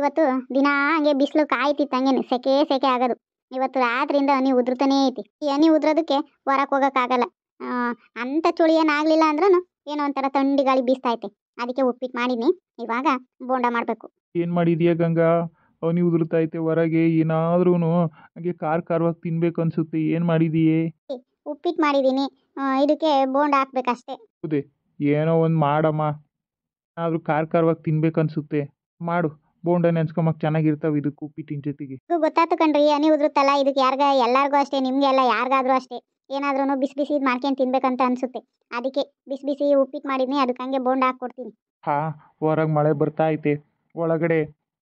ಇವತ್ತು ದಿನ ಹಂಗೆ ಬಿಸಿಲು ಕಾಯ್ತಿತ್ತಂಗೇನೆ ಸೆಕೆ ಸೆಕೆ ಆಗೋದು ಇವತ್ತು ರಾತ್ರಿಯಿಂದ ಹನಿ ಉದುರ್ತಾನೇ ಐತಿ ಈ ಹನಿ ಉದ್ರೋದಕ್ಕೆ ಹೊರಕ್ಕೆ ಹೋಗೋಕ್ಕಾಗಲ್ಲ ಅಂತ ಚಳಿ ಏನಾಗಲಿಲ್ಲ ಅಂದ್ರೂ ಏನೋ ಒಂಥರ ತಂಡಿ ಗಾಳಿ ಬೀಸ್ತಾ ಐತೆ ಅದಕ್ಕೆ ಉಪ್ಪಿಟ್ಟು ಮಾಡಿನಿ ಇವಾಗ ಬೋಂಡ ಮಾಡಬೇಕು ಏನು ಮಾಡಿದೀಯ ಗಂಗಾ ಅವನಿ ಉದುರ್ತಾ ಐತೆ ಹೊರಗೆ ಏನಾದ್ರೂ ಹಂಗೆ ಖಾರ ಖಾರವಾಗಿ ತಿನ್ಬೇಕು ಅನ್ಸುತ್ತೆ ಏನ್ ಮಾಡಿದೀಯೇ ಉಪ್ಪಿಟ್ಟು ಮಾಡಿದೀನಿ ಇದಕ್ಕೆ ಬೋಂಡ ಹಾಕ್ಬೇಕಷ್ಟೇ ಹೌದೇ ಏನೋ ಒಂದು ಮಾಡಮ್ಮ ಆದರೂ ಖಾರ ಖಾರವಾಗಿ ತಿನ್ಬೇಕು ಅನ್ಸುತ್ತೆ ಮಾಡು ಬೋಂಡ ನೆನ್ಸ್ಕೊಂಬಕ್ ಚೆನ್ನಾಗಿರ್ತಾವ ಇದಕ್ಕೆ ಉಪ್ಪಿಟ್ಟಿನ ಜೊತೆಗೆ ಗೊತ್ತಾತು ಕಣ್ರಿ ಅನಿ ಉದ್ರುತ್ತಲ್ಲ ಇದಕ್ಕೆ ಯಾರ್ಗ ಎಲ್ಲಾರ್ಗೂ ಅಷ್ಟೇ ನಿಮ್ಗೆ ಎಲ್ಲ ಯಾರಿಗಾದ್ರೂ ಅಷ್ಟೇ ಏನಾದ್ರೂ ಬಿಸಿ ಬಿಸಿ ಇದು ಮಾಡ್ಕೊಂಡು ತಿನ್ಬೇಕಂತ ಅನ್ಸುತ್ತೆ ಅದಕ್ಕೆ ಬಿಸಿ ಬಿಸಿ ಉಪ್ಪಿಟ್ಟು ಮಾಡಿದ್ನಿ ಅದಕ್ಕೆ ಹಂಗೆ ಬೋಂಡ ಹಾಕ್ಕೊಡ್ತೀನಿ ಹಾ ಹೊರಗೆ ಮಳೆ ಬರ್ತಾ ಐತೆ ಒಳಗಡೆ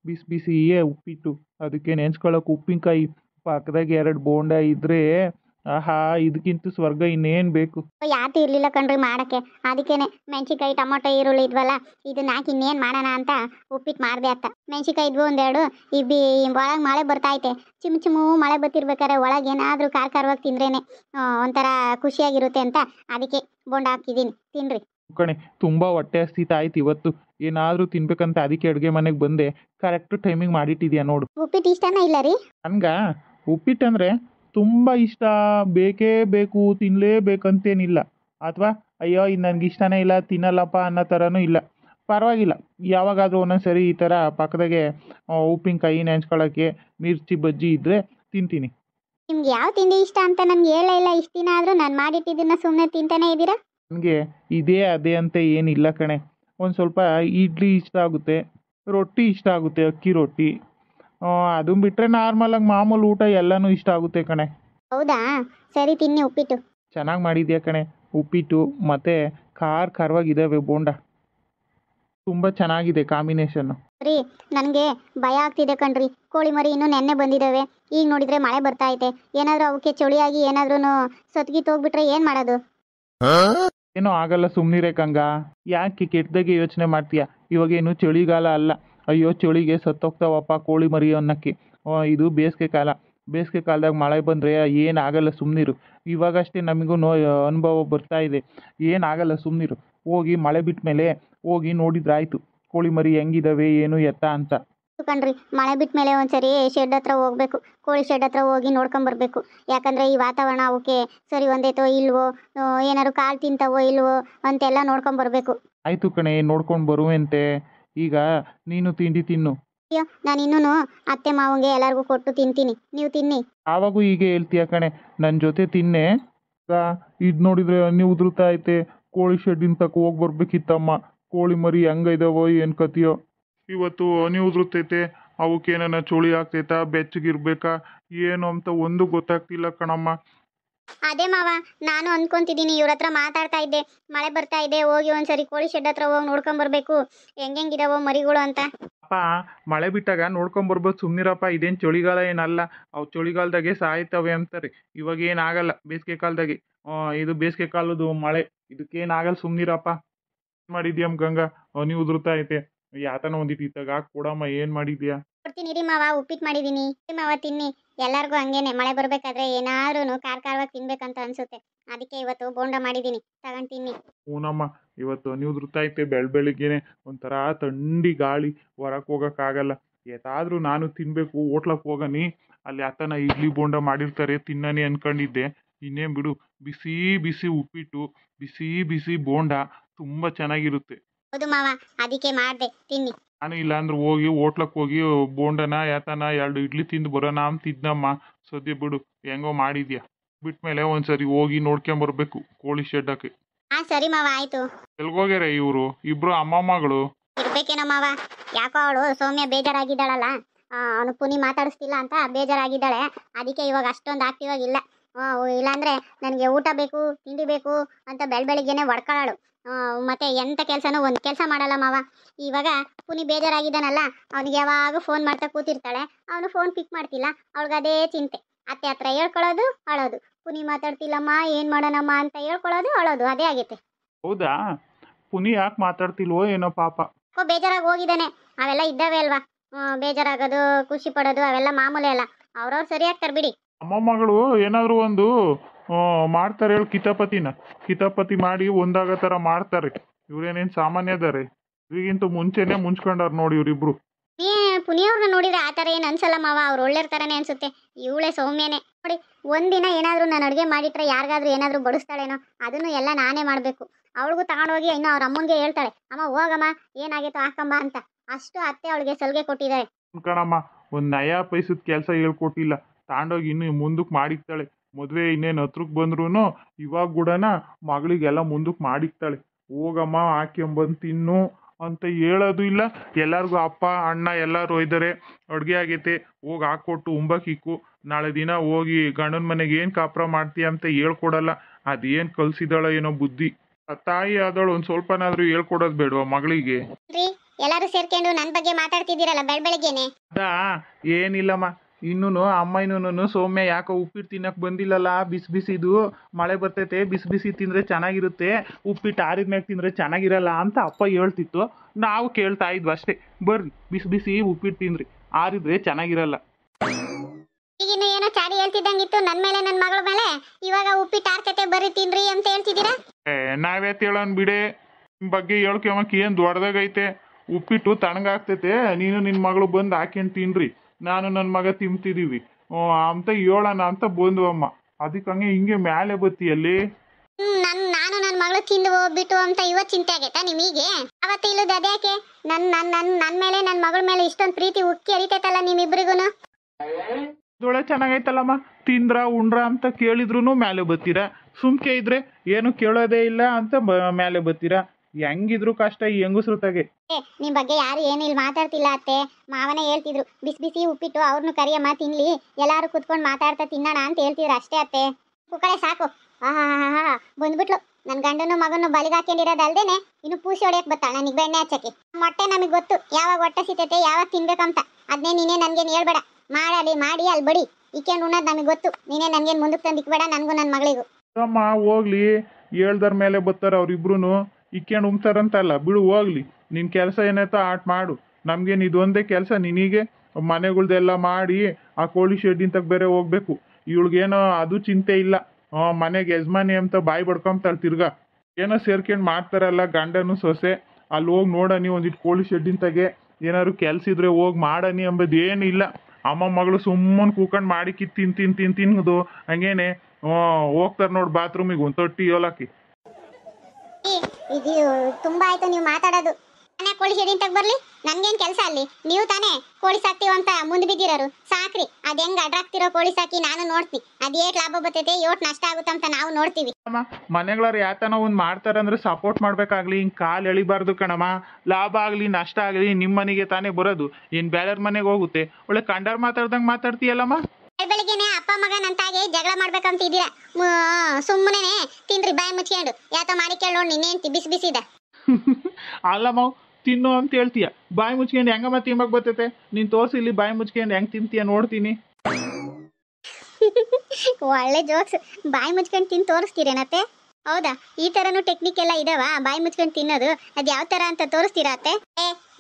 ಬಿಸಿ ಬಿಸಿಯೇ ಉಪ್ಪಿಟ್ಟು ಅದಕ್ಕೆ ನೆನ್ಸ್ಕೊಳ್ಳೋಕೆ ಉಪ್ಪಿನಕಾಯಿ ಪಕ್ಕದಾಗ ಎರಡು ಬೋಂಡ ಇದ್ರೆ ಆಹಾ ಇದಕ್ಕಿಂತ ಸ್ವರ್ಗ ಇನ್ನೇನ್ ಬೇಕು ಯಾತು ಇರ್ಲಿಲ್ಲ ಕಣ್ರಿ ಮಾಡಕ್ಕೆ ಅದಕ್ಕೇನೆ ಮೆಣಸಿಕಾಯಿ ಟೊಮೊಟೊ ಈರುಳ್ಳಿ ಇದ್ವಲ್ಲ ಇದನ್ನ ಹಾಕಿ ಇನ್ನೇನ್ ಮಾಡೋಣ ಅಂತ ಉಪ್ಪಿಟ್ಟು ಮಾಡಿದೆ ಅತ್ತ ಮೆಣಸಿಕಾಯಿ ಇದ್ವು ಒಂದೆರಡು ಈ ಮಳೆ ಬರ್ತಾ ಐತೆ ಚಿಮ್ ಚಿಮು ಮಳೆ ಬರ್ತಿರ್ಬೇಕಾರೆ ಒಳಗೆ ಏನಾದರೂ ಕಾರ್ ಕಾರವಾಗಿ ತಿಂದ್ರೇನೆ ಒಂಥರ ಖುಷಿಯಾಗಿರುತ್ತೆ ಅಂತ ಅದಕ್ಕೆ ಬೊಂಡ ಹಾಕಿದೀನಿ ತಿನ್ರಿ ಕಣೆ ತುಂಬಾ ಹೊಟ್ಟೆ ಹಸ್ತಿತ ಆಯ್ತು ಇವತ್ತು ಏನಾದರೂ ತಿನ್ಬೇಕಂತ ಅದಕ್ಕೆ ಅಡುಗೆ ಮನೆಗೆ ಬಂದೆ ಕರೆಕ್ಟ್ ಟೈಮಿಂಗ್ ಮಾಡಿಟ್ಟಿದ್ಯಾ ನೋಡು ಉಪ್ಪಿಟ್ಟು ಇಷ್ಟನ ಇಲ್ಲ ರೀ ನನ್ಗ ಉಪ್ಪಿಟ್ಟು ಅಂದ್ರೆ ತುಂಬ ಇಷ್ಟ ಬೇಕೇ ಬೇಕು ತಿನ್ನಲೇಬೇಕಂತೇನಿಲ್ಲ ಅಥವಾ ಅಯ್ಯೋ ಇದು ನನಗೆ ಇಷ್ಟನೇ ಇಲ್ಲ ತಿನ್ನಲ್ಲಪ್ಪ ಅನ್ನೋ ಥರನೂ ಇಲ್ಲ ಪರವಾಗಿಲ್ಲ ಯಾವಾಗಾದರೂ ಒಂದೊಂದು ಸರಿ ಈ ಥರ ಪಕ್ಕದಾಗೆ ಉಪ್ಪಿನಕಾಯಿ ನೆಂಚ್ಕೊಳ್ಳೋಕ್ಕೆ ಮಿರ್ಚಿ ಬಜ್ಜಿ ಇದ್ದರೆ ತಿಂತೀನಿ ನಿಮ್ಗೆ ಯಾವ ತಿಂಡಿ ಇಷ್ಟ ಅಂತ ನನಗೆ ಹೇಳೇ ಇಲ್ಲ ಇಷ್ಟು ಆದರೂ ನಾನು ಮಾಡಿಟ್ಟಿದ್ದನ್ನ ಸುಮ್ಮನೆ ತಿಂತಾನೆ ಇದ್ದೀರಾ ನನಗೆ ಇದೇ ಅದೇ ಅಂತ ಏನಿಲ್ಲ ಕಣೆ ಒಂದು ಸ್ವಲ್ಪ ಇಡ್ಲಿ ಇಷ್ಟ ಆಗುತ್ತೆ ರೊಟ್ಟಿ ಇಷ್ಟ ಆಗುತ್ತೆ ಅಕ್ಕಿ ರೊಟ್ಟಿ ಅದು ಬಿಟ್ರೆ ನಾರ್ಮಲ್ ಆಗಿ ಮಾಮೂಲಿ ಊಟ ಎಲ್ಲಾನು ಇಷ್ಟ ಆಗುತ್ತೆ ಕಣೆ ಹೌದಾ ಸರಿ ತಿನ್ನಿ ಉಪ್ಪಿಟ್ಟು ಚೆನ್ನಾಗಿ ಮಾಡಿದ್ಯಾ ಕಣೆ ಉಪ್ಪಿಟ್ಟು ಮತ್ತೆ ಖಾರ ಇದಾವೆ ಬೋಂಡ ತುಂಬಾ ಚೆನ್ನಾಗಿದೆ ಕಾಂಬಿನೇಷನ್ ರೀ ನನಗೆ ಭಯ ಆಗ್ತಿದೆ ಕಣ್ರಿ ಕೋಳಿ ಮರಿ ಇನ್ನು ನೆನ್ನೆ ಬಂದಿದ್ದಾವೆ ಈಗ ನೋಡಿದ್ರೆ ಮಳೆ ಬರ್ತಾ ಐತೆ ಏನಾದರೂ ಅವಕ್ಕೆ ಚಳಿಯಾಗಿ ಏನಾದ್ರೂ ಸೊತ್ಗಿತ್ ಹೋಗ್ಬಿಟ್ರೆ ಏನು ಮಾಡೋದು ಏನೋ ಆಗಲ್ಲ ಸುಮ್ಮನಿರೇ ಯಾಕೆ ಕೆಟ್ಟದಾಗೆ ಯೋಚನೆ ಮಾಡ್ತೀಯಾ ಇವಾಗೇನು ಚಳಿಗಾಲ ಅಲ್ಲ ಅಯ್ಯೋ ಚಳಿಗೆ ಸತ್ತೋಗ್ತಾವಪ್ಪ ಕೋಳಿ ಮರಿ ಅನ್ನಕ್ಕೆ ಇದು ಬೇಸಿಗೆ ಕಾಲ ಬೇಸಿಗೆ ಕಾಲದಾಗ ಮಳೆ ಬಂದರೆ ಏನು ಆಗಲ್ಲ ಸುಮ್ಮನಿರು ಇವಾಗಷ್ಟೇ ನಮಗೂ ಅನುಭವ ಬರ್ತಾ ಇದೆ ಏನಾಗಲ್ಲ ಸುಮ್ಮನಿರು ಹೋಗಿ ಮಳೆ ಬಿಟ್ಟ ಮೇಲೆ ಹೋಗಿ ನೋಡಿದ್ರಾಯ್ತು ಕೋಳಿ ಮರಿ ಹೆಂಗಿದಾವೆ ಏನು ಎತ್ತ ಅಂತ ಕಣ್ರಿ ಮಳೆ ಬಿಟ್ಟ ಮೇಲೆ ಒಂದ್ಸರಿ ಶೆಡ್ ಹತ್ರ ಹೋಗ್ಬೇಕು ಕೋಳಿ ಶೆಡ್ ಹತ್ರ ಹೋಗಿ ನೋಡ್ಕೊಂಬರ್ಬೇಕು ಯಾಕಂದ್ರೆ ಈ ವಾತಾವರಣ ಅವಕ್ಕೆ ಸರಿ ಒಂದೇತೋ ಇಲ್ವೋ ಏನಾರು ಕಾಲ್ ತಿಂತಾವೋ ಇಲ್ವೋ ಅಂತೆಲ್ಲ ನೋಡ್ಕೊಂಬರ್ಬೇಕು ಆಯ್ತು ಕಣೆ ನೋಡ್ಕೊಂಡು ಬರುವಂತೆ ಈಗ ನೀನು ತಿಂಡಿ ತಿನ್ನು ಅಯ್ಯೋ ನಾನು ಅತ್ತೆ ಮಾವಂಗೆ ಎಲ್ಲರಿಗೂ ಕೊಟ್ಟು ತಿಂತೀನಿ ನೀವು ತಿನ್ನಿ ಆವಾಗೂ ಹೀಗೆ ಹೇಳ್ತೀಯ ಕಣೆ ನನ್ನ ಜೊತೆ ತಿನ್ನೆ ಇದ್ ನೋಡಿದ್ರೆ ಅನ್ನಿ ಉದುರುತ್ತಾ ಐತೆ ಕೋಳಿ ಶೆಡ್ಡಿನ ತಕ್ಕ ಹೋಗಿ ಬರ್ಬೇಕಿತ್ತಮ್ಮ ಕೋಳಿ ಮರಿ ಹೆಂಗೈದವೋ ಏನ್ ಕತಿಯೋ ಇವತ್ತು ಅನಿ ಉದುರುತ್ತೈತೆ ಅವಕ್ಕೇನ ಚೋಳಿ ಆಗ್ತೈತಾ ಬೆಚ್ಚಗಿರ್ಬೇಕಾ ಏನು ಅಂತ ಒಂದು ಗೊತ್ತಾಗ್ತಿಲ್ಲ ಕಣಮ್ಮ ಅದೇ ಮಾವ ನಾನು ಅನ್ಕೊಂತಿದ್ದೀನಿ ಇವ್ರ ಹತ್ರ ಮಾತಾಡ್ತಾ ಇದ್ದೆ ಮಳೆ ಬರ್ತಾ ಇದೆ ಹೋಗಿ ಒಂದ್ಸರಿ ಕೋಳಿ ಶೆಡ್ ಹತ್ರ ಹೋಗಿ ನೋಡ್ಕೊಂಡ್ ಬರ್ಬೇಕು ಹೆಂಗಿದಾವೋ ಮರಿಗಳು ಅಂತ ಅಪ್ಪ ಮಳೆ ಬಿಟ್ಟಾಗ ನೋಡ್ಕೊಂಡ್ ಬರ್ಬೋದು ಸುಮ್ನಿರಪ್ಪ ಇದೇನ್ ಚಳಿಗಾಲ ಏನಲ್ಲ ಅವು ಚಳಿಗಾಲದಾಗೆ ಸಾಯ್ತವೆ ಅಂತಾರೆ ಇವಾಗ ಏನಾಗಲ್ಲ ಬೇಸಿಗೆ ಕಾಲದಾಗೆ ಇದು ಬೇಸಿಗೆ ಕಾಲದ್ದು ಮಳೆ ಇದಕ್ಕೇನಾಗಲ್ಲ ಸುಮ್ನಿರಪ್ಪ ಮಾಡಿದ್ಯಮ್ಮ ಗಂಗಾ ನೀ ಉದುರ್ತಾ ಐತೆ ಯಾತನ ಒಂದಿಟ್ಟು ಇತ್ತಾಗ ಕೊಡಮ್ಮ ಏನು ಮಾಡಿದ್ಯಾ ಕೊಡ್ತೀನಿ ಇರಿ ಮಾವ ಉಪ್ಪಿಟ್ಟು ಮಾಡಿದ್ದೀನಿ ಮಾವ ತಿನ್ನಿ ಎಲ್ಲರಿಗೂ ಹಂಗೇನೆ ಮಳೆ ಬರಬೇಕಾದ್ರೆ ಏನಾದ್ರೂ ಖಾರ ಖಾರವಾಗಿ ತಿನ್ಬೇಕಂತ ಅನ್ಸುತ್ತೆ ಅದಕ್ಕೆ ಇವತ್ತು ಬೋಂಡ ಮಾಡಿದ್ದೀನಿ ತಗೊಂಡು ತಿನ್ನಿ ಹೂನಮ್ಮ ಇವತ್ತು ನೀವು ಋತ ಐತೆ ಬೆಳ ಬೆಳಿಗ್ಗೆನೆ ಒಂಥರ ಥಂಡಿ ಗಾಳಿ ಹೊರಕ್ಕೆ ಹೋಗೋಕ್ಕಾಗಲ್ಲ ಏತಾದರೂ ನಾನು ತಿನ್ನಬೇಕು ಹೋಟ್ಲಕ್ಕೆ ಹೋಗನಿ ಅಲ್ಲಿ ಅತ್ತನ ಇಡ್ಲಿ ಬೋಂಡ ಮಾಡಿರ್ತಾರೆ ತಿನ್ನನಿ ಅನ್ಕೊಂಡಿದ್ದೆ ಇನ್ನೇನು ಬಿಡು ಬಿಸಿ ಬಿಸಿ ಉಪ್ಪಿಟ್ಟು ಬಿಸಿ ಬಿಸಿ ಬೋಂಡ ತುಂಬ ಚೆನ್ನಾಗಿರುತ್ತೆ ಹೌದು ಮಾವ ಅದಕ್ಕೆ ಮಾಡ್ದೆ ತಿನ್ನಿ ನಾನು ಇಲ್ಲ ಅಂದ್ರೆ ಹೋಗಿ ಹೋಟ್ಲಕ್ ಹೋಗಿ ಬೋಂಡನ ಯಾತನ ಎರಡು ಇಡ್ಲಿ ತಿಂದು ಬರೋಣ ಅಂತ ತಿದ್ದಮ್ಮ ಸದ್ಯ ಬಿಡು ಹೆಂಗೋ ಮಾಡಿದ್ಯಾ ಬಿಟ್ಮೇಲೆ ಒಂದ್ಸರಿ ಹೋಗಿ ನೋಡ್ಕೊಂಬರ್ಬೇಕು ಕೋಳಿ ಶೆಡ್ಡಕ್ಕೆ ಹಾ ಸರಿ ಮಾವ ಆಯ್ತು ಎಲ್ಗೋಗ್ಯಾರ ಇವ್ರು ಇಬ್ರು ಅಮ್ಮಮ್ಮಗಳು ಇರ್ಬೇಕೇನೋ ಮಾವ ಯಾಕೋ ಅವಳು ಸೌಮ್ಯ ಬೇಜಾರಾಗಿದ್ದಾಳಲ್ಲ ಅವನು ಪುನಿ ಮಾತಾಡಿಸ್ತಿಲ್ಲ ಅಂತ ಬೇಜಾರಾಗಿದ್ದಾಳೆ ಅದಕ್ಕೆ ಇವಾಗ ಅಷ್ಟೊಂದು ಆಕ್ಟಿವ್ ಆಗಿಲ್ಲ ಇಲ್ಲಾಂದ್ರೆ ನನಗೆ ಊಟ ಬೇಕು ತಿಂಡಿ ಬೇಕು ಅಂತ ಬೆಳ ಬೆಳಿಗ್ಗೆನೆ ಒಡ್ಕೊಳ್ಳೋಳು ಮತ್ತೆ ಎಂತ ಕೆಲಸನೂ ಒಂದು ಕೆಲಸ ಮಾಡಲ್ಲ ಮಾವ ಇವಾಗ ಪುನಿ ಬೇಜಾರಾಗಿದ್ದಾನಲ್ಲ ಅವ್ನಿಗೆ ಯಾವಾಗ ಫೋನ್ ಮಾಡ್ತಾ ಕೂತಿರ್ತಾಳೆ ಅವನು ಫೋನ್ ಪಿಕ್ ಮಾಡ್ತಿಲ್ಲ ಅವ್ಳಿಗೆ ಅದೇ ಚಿಂತೆ ಅತ್ತೆ ಹತ್ರ ಹೇಳ್ಕೊಳ್ಳೋದು ಅಳೋದು ಪುನಿ ಮಾತಾಡ್ತಿಲ್ಲಮ್ಮ ಏನ್ ಮಾಡೋಣಮ್ಮ ಅಂತ ಹೇಳ್ಕೊಳ್ಳೋದು ಅಳೋದು ಅದೇ ಆಗೈತೆ ಹೌದಾ ಪುನಿ ಯಾಕೆ ಮಾತಾಡ್ತಿಲ್ವೋ ಏನೋ ಪಾಪ ಬೇಜಾರಾಗಿ ಹೋಗಿದ್ದಾನೆ ಅವೆಲ್ಲ ಇದ್ದಾವೆ ಅಲ್ವಾ ಬೇಜಾರಾಗೋದು ಖುಷಿ ಪಡೋದು ಅವೆಲ್ಲ ಮಾಮೂಲಿ ಅಲ್ಲ ಅವ್ರವ್ರು ಸರಿಯಾಗಿ ಬಿಡಿ ಮೊಮ್ಮಗಳು ಏನಾದ್ರು ಒಂದು ಮಾಡ್ತಾರೆ ಹೇಳಿ ಕಿತಾಪತಿನ ಕಿತಾಪತಿ ಮಾಡಿ ಒಂದಾಗ ತರ ಮಾಡ್ತಾರೆ ಇವ್ರೇನೇನ್ ಸಾಮಾನ್ಯ ಅದಾರೆ ಇವ್ರಿಗಿಂತ ಮುಂಚೆನೆ ಮುಂಚ್ಕೊಂಡಾರ ನೋಡಿ ಇವ್ರಿಬ್ರು ನೀ ಪುನಿಯವ್ರನ್ನ ನೋಡಿದ್ರೆ ಆತರ ಥರ ಅನ್ಸಲ್ಲ ಮಾವ ಅವ್ರು ಒಳ್ಳೆ ಅನ್ಸುತ್ತೆ ಇವಳೆ ಸೌಮ್ಯನೇ ನೋಡಿ ಒಂದಿನ ಏನಾದ್ರು ನಾನು ಅಡುಗೆ ಮಾಡಿಟ್ರೆ ಯಾರಿಗಾದ್ರೂ ಏನಾದ್ರು ಬಡಿಸ್ತಾಳೇನೋ ಅದನ್ನು ಎಲ್ಲ ನಾನೇ ಮಾಡಬೇಕು ಅವಳಿಗೂ ತಗೊಂಡೋಗಿ ಇನ್ನು ಅವ್ರ ಅಮ್ಮನ್ಗೆ ಹೇಳ್ತಾಳೆ ಅಮ್ಮ ಹೋಗಮ್ಮ ಏನಾಗಿತ್ತು ಹಾಕಮ್ಮ ಅಂತ ಅಷ್ಟು ಅತ್ತೆ ಅವಳಿಗೆ ಸಲಿಗೆ ಕೊಟ್ಟಿದ್ದಾರೆ ಕಣಮ್ಮ ಒಂದು ನಯ ಪೈಸದ ಕೆಲಸ ಹೇಳ್ಕೊಟ್ಟಿಲ್ಲ ತಗೊಂಡೋಗಿ ಇನ್ನು ಮುಂದಕ್ಕೆ ಮಾಡಿಕ್ತಾಳೆ ಮದುವೆ ಇನ್ನೇನು ಹತ್ರಕ್ಕೆ ಬಂದ್ರೂ ಇವಾಗ ಕೂಡನಾ ಮಗಳಿಗೆಲ್ಲ ಮುಂದಕ್ಕೆ ಮಾಡಿಕ್ತಾಳೆ ಹೋಗಮ್ಮ ಹಾಕ್ಯಂಬಂದು ತಿನ್ನು ಅಂತ ಹೇಳೋದು ಇಲ್ಲ ಎಲ್ಲರಿಗೂ ಅಪ್ಪ ಅಣ್ಣ ಎಲ್ಲರೂ ಒಯ್ದಾರೆ ಅಡುಗೆ ಆಗೈತೆ ಹೋಗಿ ಹಾಕ್ಕೊಟ್ಟು ಉಂಬಕ್ಕಿಕ್ಕು ನಾಳೆ ದಿನ ಹೋಗಿ ಗಂಡನ ಮನೆಗೆ ಏನು ಕಾಪ್ರ ಮಾಡ್ತೀಯ ಅಂತ ಹೇಳ್ಕೊಡಲ್ಲ ಅದೇನು ಕಲ್ಸಿದಾಳ ಏನೋ ಬುದ್ಧಿ ತಾಯಿ ಆದಳು ಒಂದು ಸ್ವಲ್ಪನಾದ್ರೂ ಹೇಳ್ಕೊಡೋದು ಬೇಡವಾ ಮಗಳಿಗೆ ಎಲ್ಲರೂ ಸೇರ್ಕೊಂಡು ನನ್ನ ಬಗ್ಗೆ ಮಾತಾಡ್ತಿದ್ದೀರಲ್ಲ ಬೆಳಬೆಳಗ್ಗೆನೆ ಅದಾ ಏನಿಲ್ಲಮ್ಮ ಇನ್ನೂ ಅಮ್ಮನೂ ಸೌಮ್ಯ ಯಾಕೋ ಉಪ್ಪಿಟ್ಟು ತಿನ್ನೋಕೆ ಬಂದಿಲ್ಲಲ್ಲ ಬಿಸಿ ಬಿಸಿದು ಮಳೆ ಬರ್ತೈತೆ ಬಿಸಿ ಬಿಸಿ ತಿಂದರೆ ಚೆನ್ನಾಗಿರುತ್ತೆ ಉಪ್ಪಿಟ್ಟು ಆರಿದ ಮ್ಯಾಗ ತಿಂದರೆ ಚೆನ್ನಾಗಿರಲ್ಲ ಅಂತ ಅಪ್ಪ ಹೇಳ್ತಿತ್ತು ನಾವು ಕೇಳ್ತಾ ಇದ್ವು ಅಷ್ಟೇ ಬರ್ರಿ ಬಿಸಿ ಬಿಸಿ ಉಪ್ಪಿಟ್ಟು ತಿಂದ್ರಿ ಆರಿದ್ರೆ ಚೆನ್ನಾಗಿರಲ್ಲ ಈಗಿನ ಏನೋ ಚಾಡಿ ಹೇಳ್ತಿದ್ದಂಗಿತ್ತು ನನ್ನ ಮೇಲೆ ನನ್ನ ಮಗಳ ಮೇಲೆ ಇವಾಗ ಉಪ್ಪಿಟ್ಟು ಆರ್ತೈತೆ ಬರ್ರಿ ತಿನ್ರಿ ಅಂತ ನಾವೇ ತೇಳನ್ ಬಿಡೆ ನಿಮ್ಮ ಬಗ್ಗೆ ಹೇಳ್ಕೊಂಬಕ್ಕೆ ಏನು ದೊಡ್ಡದಾಗೈತೆ ಉಪ್ಪಿಟ್ಟು ತಣ್ಣಗಾಗ್ತೈತೆ ನೀನು ನಿನ್ನ ಮಗಳು ಬಂದು ಹಾಕ್ಯಂಡು ತಿನ್ರಿ ನಾನು ನನ್ನ ಮಗ ತಿಂಬ್ತಿದ್ದೀವಿ ಅಂತ ಹೇಳೋಣ ಅಂತ ಬಂದ್ವಮ್ಮ ಅದಕ್ಕೆ ಹಂಗೆ ಹಿಂಗೆ ಮ್ಯಾಲೆ ಬತ್ತಿಯಲ್ಲಿ ನಾನು ನಾನು ನನ್ನ ಮಗಳು ತಿಂದು ಹೋಗ್ಬಿಟ್ಟು ಅಂತ ಇವತ್ತು ಚಿಂತೆ ಆಗೈತಾ ನಿಮಗೆ ಅವತ್ತು ಇಲ್ಲದ ಅದ್ಯಾಕೆ ನನ್ನ ನನ್ನ ನನ್ನ ನನ್ನ ಮೇಲೆ ನನ್ನ ಮಗಳ ಮೇಲೆ ಇಷ್ಟೊಂದು ಪ್ರೀತಿ ಉಕ್ಕಿ ಹರಿತೈತಲ್ಲ ನಿಮ್ಮಿಬ್ರಿಗೂನು ಜೋಳ ಚೆನ್ನಾಗೈತಲ್ಲಮ್ಮ ತಿಂದ್ರ ಉಂಡ್ರ ಅಂತ ಕೇಳಿದ್ರು ಮ್ಯಾಲೆ ಬತ್ತೀರಾ ಸುಮ್ಕೆ ಇದ್ರೆ ಏನು ಕೇಳೋದೇ ಇಲ್ಲ ಅಂತ ಮ್ಯಾಲೆ ಬತ್ತೀರಾ ಹೆಂಗಿದ್ರು ಕಷ್ಟ ಈ ಹೆಂಗಸ್ರು ತಗೆ ಏ ನಿಮ್ ಬಗ್ಗೆ ಯಾರು ಏನಿಲ್ಲ ಮಾತಾಡ್ತಿಲ್ಲ ಅತ್ತೆ ಮಾವನ ಹೇಳ್ತಿದ್ರು ಬಿಸಿ ಬಿಸಿ ಉಪ್ಪಿಟ್ಟು ಅವ್ರನ್ನ ಕರಿಯಮ್ಮ ತಿನ್ಲಿ ಎಲ್ಲಾರು ಕುತ್ಕೊಂಡು ಮಾತಾಡ್ತಾ ತಿನ್ನೋಣ ಅಂತ ಹೇಳ್ತಿದ್ರು ಅಷ್ಟೇ ಅತ್ತೆ ಕುಕ್ಕಳೆ ಸಾಕು ಆಹಾ ಬಂದ್ಬಿಟ್ಲು ನನ್ನ ಗಂಡನು ಮಗನು ಬಲಿಗೆ ಹಾಕೊಂಡಿರೋದಲ್ದೇನೆ ಇನ್ನು ಪೂಸಿ ಹೊಡೆಯಕ್ಕೆ ಬತ್ತಾಳ ನನಗೆ ಬೆಣ್ಣೆ ಹಚ್ಚಕ್ಕೆ ಮೊಟ್ಟೆ ನಮಗೆ ಗೊತ್ತು ಯಾವಾಗ ಹೊಟ್ಟೆ ಸಿಗ್ತೈತೆ ಯಾವಾಗ ತಿನ್ಬೇಕಂತ ಅದನ್ನೇ ನೀನೇ ನನಗೇನು ಹೇಳ್ಬೇಡ ಮಾಡಲಿ ಮಾಡಿ ಅಲ್ಲಿ ಬಡಿ ಇಕ್ಕೊಂಡು ಉಣ್ಣೋದು ನಮಗೆ ಗೊತ್ತು ನೀನೇ ನನಗೇನು ಮುಂದಕ್ಕೆ ತಂದಿಕ್ಬೇಡ ನನಗೂ ನನ್ನ ಮಗಳಿಗೂ ಅಮ್ಮ ಹೋಗ್ಲಿ ಹೇಳ್ದರ ಮೇಲೆ ಬರ್ತಾರೆ ಅವ್ರಿಬ್ರು ಇಕ್ಕೊಂಡು ಉಮ್ತಾರಂತಲ್ಲ ಬಿಡು ಹೋಗ್ಲಿ ನಿನ್ನ ಕೆಲಸ ಏನೈತ ಆಟ ಮಾಡು ನಮ್ಗೇನು ಇದೊಂದೇ ಕೆಲಸ ನಿನಗೆ ಮನೆಗಳ್ದೆಲ್ಲ ಮಾಡಿ ಆ ಕೋಳಿ ಶೆಡ್ ತಗ ಬೇರೆ ಹೋಗ್ಬೇಕು ಇವಳಿಗೇನೋ ಅದು ಚಿಂತೆ ಇಲ್ಲ ಮನೆಗೆ ಯಜಮಾನಿ ಅಂತ ಬಾಯಿ ಬಡ್ಕೊಂಬ್ತಾಳೆ ತಿರ್ಗ ಏನೋ ಸೇರ್ಕೊಂಡು ಮಾಡ್ತಾರಲ್ಲ ಗಂಡನು ಸೊಸೆ ಅಲ್ಲಿ ಹೋಗಿ ನೋಡನಿ ಒಂದಿಟ್ಟು ಕೋಳಿ ಶೆಡ್ಡಿನ ತಗೆ ಏನಾದ್ರು ಕೆಲ್ಸ ಇದ್ರೆ ಹೋಗಿ ಮಾಡನಿ ಏನು ಇಲ್ಲ ಅಮ್ಮ ಮಗಳು ಸುಮ್ಮನೆ ಕೂಕೊಂಡು ಮಾಡಿ ಕಿತ್ತು ತಿನ್ ತಿನ್ ತಿನ್ ತಿನ್ನೋದು ಹಂಗೇನೆ ಹೋಗ್ತಾರೆ ನೋಡಿ ಬಾತ್ರೂಮಿಗೆ ಒಂದು ತೊಟ್ಟಿ ಯೋಲಾಕಿ ಇದು ತುಂಬಾ ಆಯ್ತು ನೀವು ಮಾತಾಡೋದು ತಾನೇ ಕೋಳಿ ಶೆಡಿನ ತಗ ಬರ್ಲಿ ನನ್ಗೇನ್ ಕೆಲಸ ಅಲ್ಲಿ ನೀವು ತಾನೇ ಕೋಳಿ ಸಾಕ್ತೀವ ಅಂತ ಮುಂದ್ ಬಿದ್ದಿರೋರು ಸಾಕ್ರಿ ಅದ್ ಹೆಂಗ್ ಅಡ್ರಾಕ್ತಿರೋ ಕೋಳಿ ಸಾಕಿ ನಾನು ಅದ್ ಏಟ್ ಲಾಭ ಬರ್ತೈತೆ ಯೋಟ್ ನಷ್ಟ ಆಗುತ್ತೆ ಅಂತ ನಾವು ನೋಡ್ತೀವಿ ಅಮ್ಮ ಮನೆಗಳವ್ರು ಯಾತನ ಒಂದ್ ಅಂದ್ರೆ ಸಪೋರ್ಟ್ ಮಾಡ್ಬೇಕಾಗ್ಲಿ ಹಿಂಗ್ ಕಾಲ್ ಎಳಿಬಾರ್ದು ಕಣಮ್ಮ ಲಾಭ ಆಗ್ಲಿ ನಷ್ಟ ಆಗ್ಲಿ ನಿಮ್ ಮನೆಗೆ ತಾನೇ ಬರೋದು ಏನ್ ಬೇರೆಯವ್ರ ಮನೆಗೆ ಹೋಗುತ್ತೆ ಒಳ್ಳೆ ಕಂಡರ್ ಮಾತಾಡ್ದಂಗ್ ಮಾತಾಡ್ತೀಯಲ್ಲಮ್ಮ ಬೆಳಿಗ್ಗೆನೆ ಅಪ್ಪ ಮಗ ನಂತಾಗೆ ಜಗಳ ಮಾಡ್ಬೇಕಂತ ಇದ್ದೀರಾ ಸುಮ್ಮನೆ ತಿನ್ರಿ ಬಾಯಿ ಮುಚ್ಕೊಂಡು ಯಾತ ಮಾಡಿ ಕೇಳೋಣ ನಿನ್ನೇಂತಿ ಬಿಸಿ ಬಿಸಿದ ಅಲ್ಲ ಮಾವು ತಿನ್ನು ಅಂತ ಹೇಳ್ತೀಯ ಬಾಯಿ ಮುಚ್ಕೊಂಡು ಮತ್ತೆ ತಿನ್ಬೇಕು ಬರ್ತೈತೆ ನೀನ್ ತೋರಿಸಿ ಇಲ್ಲಿ ಬಾಯಿ ಮುಚ್ಕೊಂಡು ಹೆಂಗ್ ತಿಂತೀಯ ನೋಡ್ತೀನಿ ಒಳ್ಳೆ ಜೋಕ್ಸ್ ಬಾಯಿ ಮುಚ್ಕೊಂಡು ತಿನ್ ತೋರಿಸ್ತೀರೇನತ್ತೆ ಹೌದಾ ಈ ತರನು ಟೆಕ್ನಿಕ್ ಎಲ್ಲ ಇದಾವ ಬಾಯಿ ಮುಚ್ಕೊಂಡ್ ತಿನ್ನೋದು ಅದ್ ಯಾವ ತರ ಅಂತ ತೋರಿಸ್ತೀರಾ ಅತ್ತೆ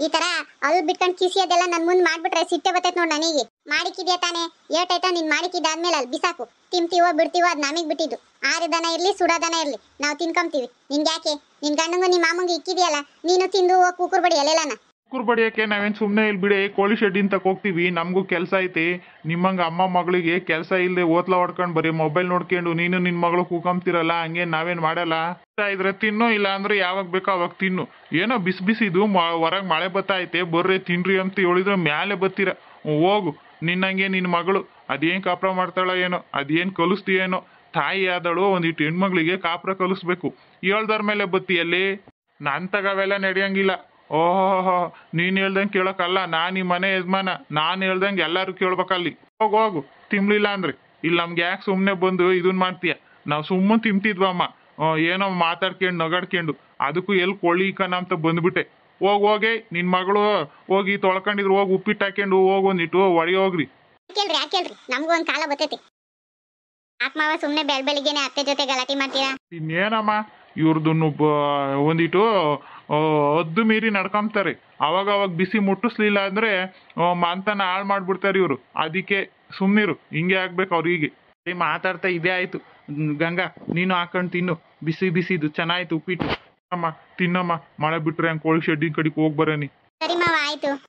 ಈ ತರ ಅದು ಬಿಟ್ಕೊಂಡು ಅದೆಲ್ಲ ನನ್ ಮುಂದೆ ಮಾಡ್ಬಿಟ್ರೆ ಸಿಟ್ಟೆ ಬತ್ತೈತ್ ನೋಡ್ ನನಗೆ ಮಾಡಿಕಿದ್ಯಾ ತಾನೆ ಏಟೈತಾ ನೀನ್ ಮಾಡಿಕಿದ್ದಾದ್ಮೇಲೆ ಅಲ್ಲಿ ಬಿಸಾಕು ತಿಂತೀವೋ ಬಿಡ್ತೀವೋ ಅದ್ ನಮಗ್ ಬಿಟ್ಟಿದ್ದು ಆರು ದನ ಇರ್ಲಿ ಸುಡೋ ದನ ಇರ್ಲಿ ನಾವು ತಿನ್ಕೊಂತೀವಿ ನಿನ್ ಯಾಕೆ ನಿನ್ ಗಂಡಂಗು ನಿಮ್ ಮಾಮಂಗ ಇಕ್ಕಿದ್ಯಲ್ಲ ನೀನು ತಿಂದು ಹೋಗ್ ಬಡಿ ಎಲ್ಲೆಲ್ಲನ ಕುಕ್ಕುರ್ ಬಡಿಯಕ್ಕೆ ನಾವೇನು ಸುಮ್ಮನೆ ಇಲ್ಲಿ ಬಿಡಿ ಕೋಳಿ ಶೆಡ್ ಇಂತಕ್ಕೆ ಹೋಗ್ತೀವಿ ನಮಗೂ ಕೆಲಸ ಐತಿ ನಿಮ್ಮಂಗ ಅಮ್ಮ ಮಗಳಿಗೆ ಕೆಲಸ ಇಲ್ಲದೆ ಓದ್ಲಾ ಹೊಡ್ಕೊಂಡು ಬರೀ ಮೊಬೈಲ್ ನೋಡ್ಕೊಂಡು ನೀನು ನಿನ್ನ ಮಗಳು ಕೂಕಂಬ್ತಿರಲ್ಲ ಹಂಗೆ ನಾವೇನು ಮಾಡಲ್ಲ ಇದ್ರೆ ತಿನ್ನು ಇಲ್ಲ ಅಂದ್ರೆ ಯಾವಾಗ ಬೇಕೋ ಅವಾಗ ತಿನ್ನು ಏನೋ ಬಿಸಿ ಬಿಸಿದು ಹೊರಗೆ ಮಳೆ ಬತ್ತಾ ಐತೆ ಬರ್ರಿ ತಿನ್ರಿ ಅಂತ ಹೇಳಿದ್ರೆ ಮ್ಯಾಲೆ ಬತ್ತೀರ ಹೋಗು ನಿನ್ನಂಗೆ ನಿನ್ನ ಮಗಳು ಅದೇನು ಕಾಪ್ರ ಮಾಡ್ತಾಳ ಏನೋ ಅದೇನು ಕಲಿಸ್ತೀಯೇನೋ ತಾಯಿ ಆದಳು ಒಂದಿಟ್ಟು ಹೆಣ್ಮಗಳಿಗೆ ಕಾಪ್ರ ಕಲಿಸ್ಬೇಕು ಹೇಳ್ದಾರ ಮೇಲೆ ಬತ್ತಿ ಅಲ್ಲಿ ನಾನು ತಗವೆಲ್ಲ ನಡೆಯಂಗಿಲ್ಲ ಓಹೋ ನೀನು ಹೇಳ್ದಂಗೆ ಕೇಳೋಕ್ಕಲ್ಲ ನಾನು ಈ ಮನೆ ಯಜಮಾನ ನಾನು ಹೇಳ್ದಂಗೆ ಎಲ್ಲಾರು ಕೇಳ್ಬೇಕಲ್ಲಿ ಹೋಗು ಹೋಗು ತಿಮ್ಲಿಲ್ಲ ಅಂದ್ರೆ ಇಲ್ಲಿ ನಮ್ಗೆ ಯಾಕೆ ಸುಮ್ಮನೆ ಬಂದು ಇದನ್ ಮಾಡ್ತೀಯ ನಾವು ಸುಮ್ಮನೆ ತಿಂತಿದ್ವಮ್ಮ ಏನೋ ಮಾತಾಡ್ಕೊಂಡು ನಗಾಡ್ಕೊಂಡು ಅದಕ್ಕೂ ಎಲ್ಲಿ ಕೊಳ್ಳಿ ಕಣ ಅಂತ ಬಂದ್ಬಿಟ್ಟೆ ಹೋಗ್ ಹೋಗಿ ನಿನ್ನ ಮಗಳು ಹೋಗಿ ತೊಳ್ಕೊಂಡಿದ್ರು ಹೋಗಿ ಉಪ್ಪಿಟ್ಟು ಹಾಕೊಂಡು ಹೋಗಿ ಒಂದಿಟ್ಟು ಒಳಗೆ ಹೋಗ್ರಿ ಕಾಲ ಸುಮ್ಮನೆ ಅತ್ತೆ ಜೊತೆ ಇನ್ನೇನಮ್ಮ ಇವ್ರದ್ದು ಒಂದಿಟ್ಟು ಹದ್ದು ಮೀರಿ ನಡ್ಕೊಂತಾರೆ ಅವಾಗ ಅವಾಗ ಬಿಸಿ ಮುಟ್ಟಿಸ್ಲಿಲ್ಲ ಅಂದ್ರೆ ಮಾಂತನ ಹಾಳು ಮಾಡ್ಬಿಡ್ತಾರೆ ಇವರು ಅದಕ್ಕೆ ಸುಮ್ನಿರು ಹಿಂಗೆ ಆಗ್ಬೇಕು ಅವ್ರಿಗೆ ಮಾತಾಡ್ತಾ ಇದೇ ಆಯ್ತು ಗಂಗಾ ನೀನು ಹಾಕೊಂಡು ತಿನ್ನು ಬಿಸಿ ಬಿಸಿದು ಚೆನ್ನಾಯ್ತು ಉಪ್ಪಿಟ್ಟು ಅಮ್ಮ ತಿನ್ನಮ್ಮ ಮಳೆ ಬಿಟ್ರೆ ಹಂಗೆ ಕೋಳಿ ಶೆಡ್ಡಿನ ಕಡೆಗೆ ಹೋಗಿ